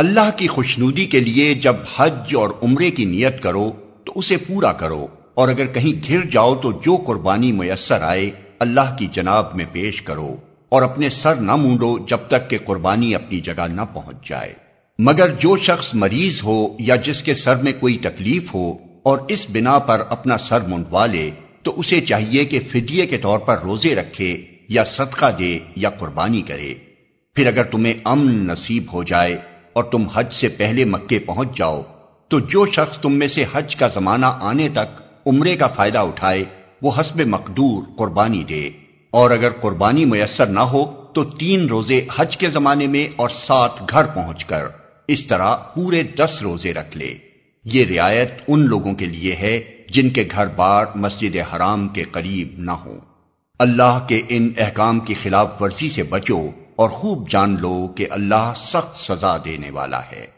अल्लाह की खुशनूदी के लिए जब हज और उम्रे की नियत करो तो उसे पूरा करो और अगर कहीं घिर जाओ तो जो कुर्बानी मयसर आए अल्लाह की जनाब में पेश करो और अपने सर न मूडो जब तक कि कुर्बानी अपनी जगह न पहुंच जाए मगर जो शख्स मरीज हो या जिसके सर में कोई तकलीफ हो और इस बिना पर अपना सर मुंडवा ले तो उसे चाहिए कि फिदिये के तौर पर रोजे रखे या सदका दे या कुर्बानी करे फिर अगर तुम्हें अमन नसीब हो जाए और तुम हज से पहले मक्के पहुंच जाओ तो जो शख्स तुम में से हज का जमाना आने तक उम्रे का फायदा उठाए वो हसब मकदूर कुर्बानी दे और अगर कुर्बानी मैसर ना हो तो तीन रोजे हज के जमाने में और सात घर पहुंचकर इस तरह पूरे दस रोजे रख ले ये रियायत उन लोगों के लिए है जिनके घर बार मस्जिद हराम के करीब ना हो अल्लाह के इन अहकाम की खिलाफ वर्जी से बचो और खूब जान लो कि अल्लाह सख्त सजा देने वाला है